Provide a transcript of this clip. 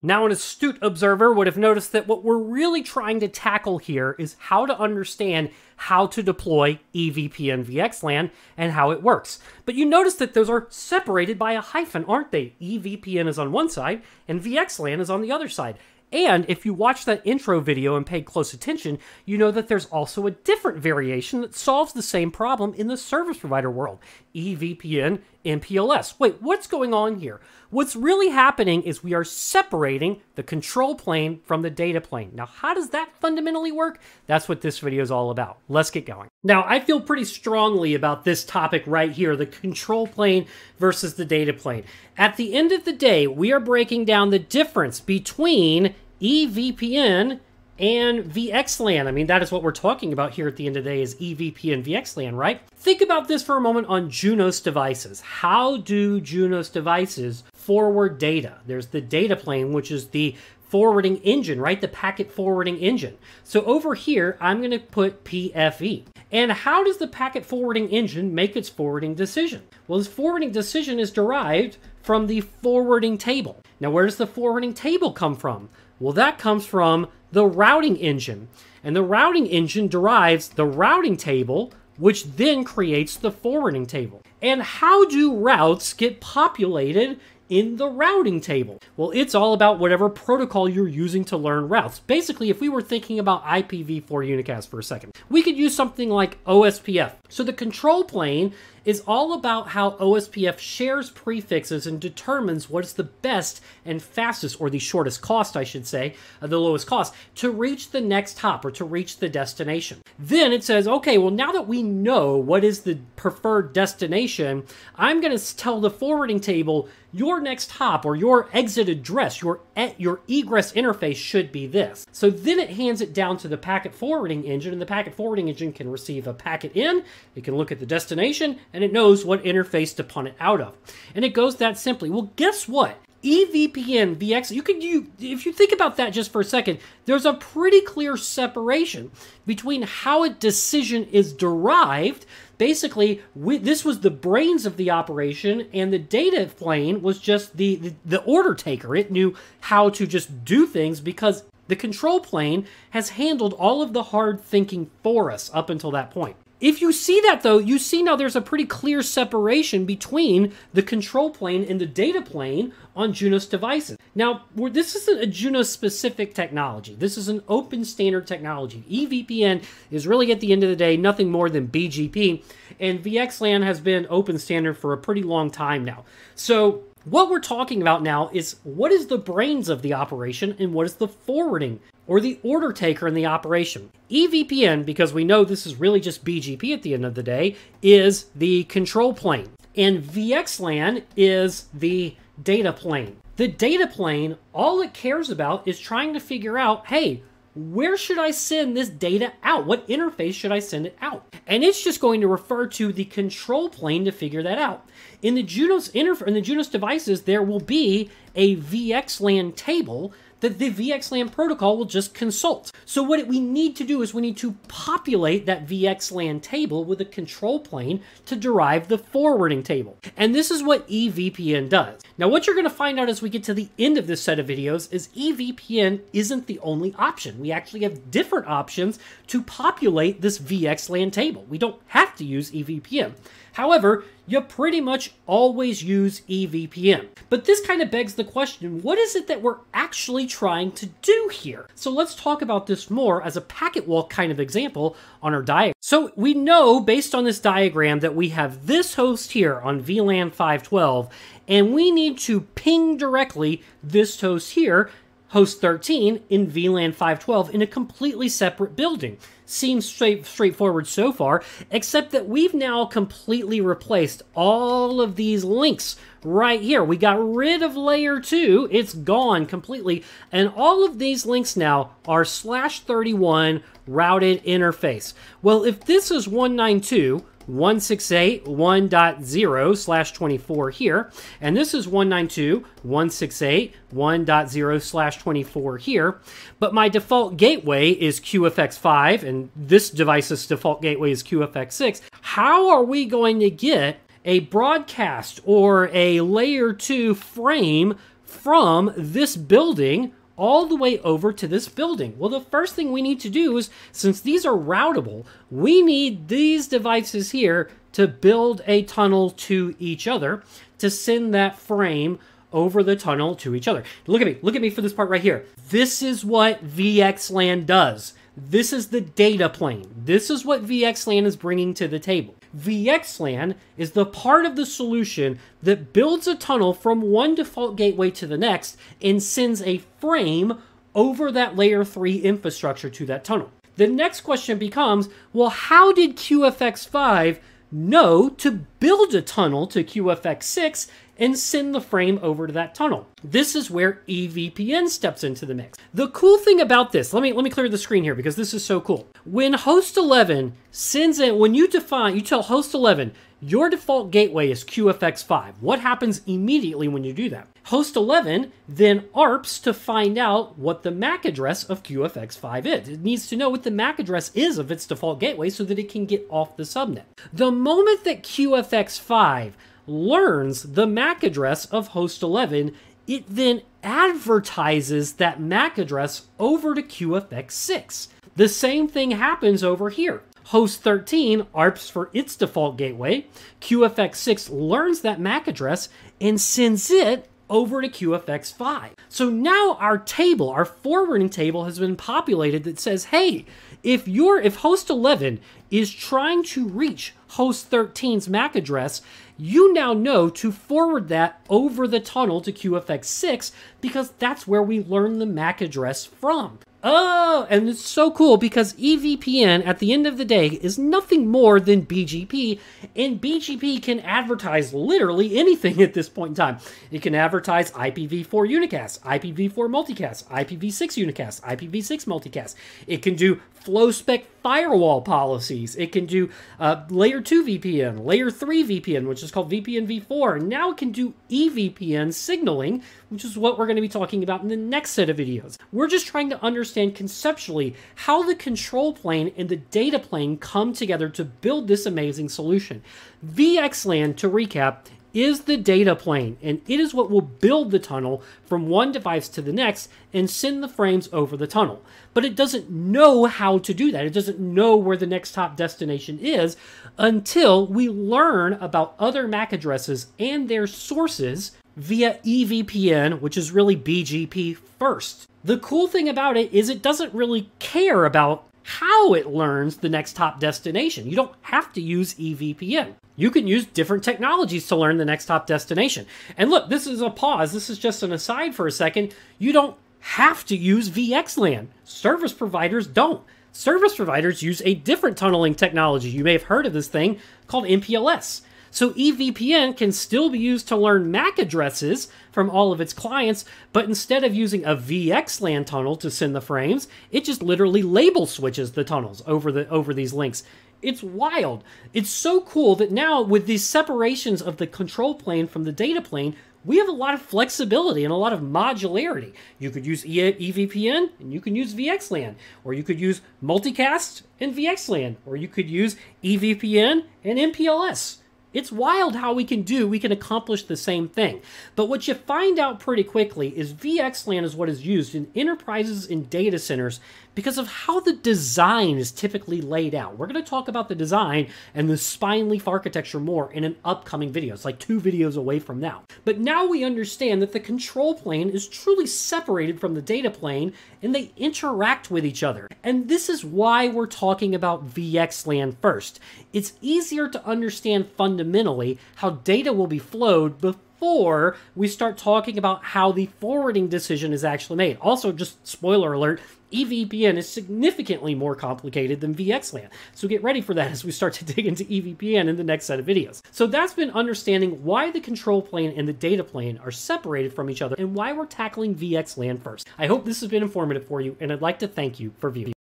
Now, an astute observer would have noticed that what we're really trying to tackle here is how to understand how to deploy EVPN VXLAN and how it works. But you notice that those are separated by a hyphen, aren't they? EVPN is on one side and VXLAN is on the other side. And if you watch that intro video and paid close attention, you know that there's also a different variation that solves the same problem in the service provider world. EVPN MPLS. Wait, what's going on here? What's really happening is we are separating the control plane from the data plane. Now, how does that fundamentally work? That's what this video is all about. Let's get going. Now, I feel pretty strongly about this topic right here, the control plane versus the data plane. At the end of the day, we are breaking down the difference between EVPN and VXLAN. I mean, that is what we're talking about here at the end of the day is EVP and VXLAN, right? Think about this for a moment on Junos devices. How do Junos devices forward data? There's the data plane, which is the forwarding engine, right? The packet forwarding engine. So over here, I'm going to put PFE. And how does the packet forwarding engine make its forwarding decision? Well, this forwarding decision is derived from the forwarding table. Now, where does the forwarding table come from? Well, that comes from the routing engine. And the routing engine derives the routing table, which then creates the forwarding table. And how do routes get populated in the routing table? Well, it's all about whatever protocol you're using to learn routes. Basically, if we were thinking about IPv4 unicast for a second, we could use something like OSPF. So the control plane is all about how OSPF shares prefixes and determines what is the best and fastest, or the shortest cost, I should say, uh, the lowest cost, to reach the next hop or to reach the destination. Then it says, okay, well, now that we know what is the preferred destination, I'm going to tell the forwarding table your next hop or your exit address, your your egress interface should be this. So then it hands it down to the packet forwarding engine, and the packet forwarding engine can receive a packet in, it can look at the destination, and it knows what interface to punt it out of. And it goes that simply. Well, guess what? EVPN VX, you can you if you think about that just for a second, there's a pretty clear separation between how a decision is derived Basically, we, this was the brains of the operation, and the data plane was just the, the, the order taker. It knew how to just do things because the control plane has handled all of the hard thinking for us up until that point. If you see that though, you see now there's a pretty clear separation between the control plane and the data plane on Junos devices. Now, this isn't a Junos specific technology. This is an open standard technology. EVPN is really at the end of the day nothing more than BGP, and VXLAN has been open standard for a pretty long time now. So what we're talking about now is what is the brains of the operation and what is the forwarding or the order taker in the operation. EVPN, because we know this is really just BGP at the end of the day, is the control plane. And VXLAN is the data plane. The data plane, all it cares about is trying to figure out, hey, where should I send this data out? What interface should I send it out? And it's just going to refer to the control plane to figure that out. In the Junos interf- in the Junos devices, there will be a VXLAN table that the VXLAN protocol will just consult. So what we need to do is we need to populate that VXLAN table with a control plane to derive the forwarding table. And this is what EVPN does. Now what you're going to find out as we get to the end of this set of videos is EVPN isn't the only option. We actually have different options to populate this VXLAN table. We don't have to use EVPN. However, you pretty much always use EVPN. But this kind of begs the question, what is it that we're actually trying to do here? So let's talk about this more as a packet wall kind of example on our diagram. So we know based on this diagram that we have this host here on VLAN 512, and we need to ping directly this host here host 13 in VLAN 512 in a completely separate building. Seems straight, straightforward so far, except that we've now completely replaced all of these links right here. We got rid of layer 2, it's gone completely, and all of these links now are slash 31 routed interface. Well, if this is 192, 168.1.0 slash 24 here, and this is 192.168.1.0 slash 24 here, but my default gateway is QFX5, and this device's default gateway is QFX6. How are we going to get a broadcast or a layer 2 frame from this building all the way over to this building. Well, the first thing we need to do is, since these are routable, we need these devices here to build a tunnel to each other to send that frame over the tunnel to each other. Look at me, look at me for this part right here. This is what VXLAN does. This is the data plane. This is what VXLAN is bringing to the table. VXLAN is the part of the solution that builds a tunnel from one default gateway to the next and sends a frame over that layer 3 infrastructure to that tunnel. The next question becomes, well, how did QFX5 no to build a tunnel to QFX6 and send the frame over to that tunnel. This is where EVPN steps into the mix. The cool thing about this, let me let me clear the screen here because this is so cool. When host 11 sends in, when you define, you tell host 11, your default gateway is QFX5. What happens immediately when you do that? host 11 then ARPs to find out what the MAC address of QFX5 is. It needs to know what the MAC address is of its default gateway so that it can get off the subnet. The moment that QFX5 learns the MAC address of host 11, it then advertises that MAC address over to QFX6. The same thing happens over here. Host 13 ARPs for its default gateway. QFX6 learns that MAC address and sends it over to QFX5. So now our table, our forwarding table has been populated that says, hey, if your if host 11 is trying to reach host 13's MAC address, you now know to forward that over the tunnel to QFX6 because that's where we learn the MAC address from. Oh, and it's so cool because EVPN at the end of the day is nothing more than BGP, and BGP can advertise literally anything at this point in time. It can advertise IPv4 unicast, IPv4 multicast, IPv6 unicast, IPv6 multicast. It can do flow spec firewall policies. It can do uh, layer 2 VPN, layer 3 VPN, which is called VPN v4. now it can do EVPN signaling, which is what we're going to be talking about in the next set of videos. We're just trying to understand conceptually how the control plane and the data plane come together to build this amazing solution. VXLAN, to recap, is the data plane, and it is what will build the tunnel from one device to the next and send the frames over the tunnel. But it doesn't know how to do that. It doesn't know where the next top destination is until we learn about other MAC addresses and their sources via EVPN, which is really BGP first. The cool thing about it is it doesn't really care about how it learns the next top destination. You don't have to use EVPN. You can use different technologies to learn the next top destination. And look, this is a pause. This is just an aside for a second. You don't have to use VXLAN. Service providers don't. Service providers use a different tunneling technology. You may have heard of this thing called MPLS. So EVPN can still be used to learn MAC addresses from all of its clients, but instead of using a VXLAN tunnel to send the frames, it just literally label switches the tunnels over the over these links. It's wild. It's so cool that now with these separations of the control plane from the data plane, we have a lot of flexibility and a lot of modularity. You could use EVPN and you can use VXLAN, or you could use multicast and VXLAN, or you could use EVPN and MPLS. It's wild how we can do, we can accomplish the same thing. But what you find out pretty quickly is VXLAN is what is used in enterprises and data centers because of how the design is typically laid out. We're going to talk about the design and the spine leaf architecture more in an upcoming video. It's like two videos away from now. But now we understand that the control plane is truly separated from the data plane and they interact with each other. And this is why we're talking about VXLAN first. It's easier to understand fundamentally how data will be flowed before before we start talking about how the forwarding decision is actually made. Also, just spoiler alert, EVPN is significantly more complicated than VXLAN. So get ready for that as we start to dig into EVPN in the next set of videos. So that's been understanding why the control plane and the data plane are separated from each other and why we're tackling VXLAN first. I hope this has been informative for you and I'd like to thank you for viewing.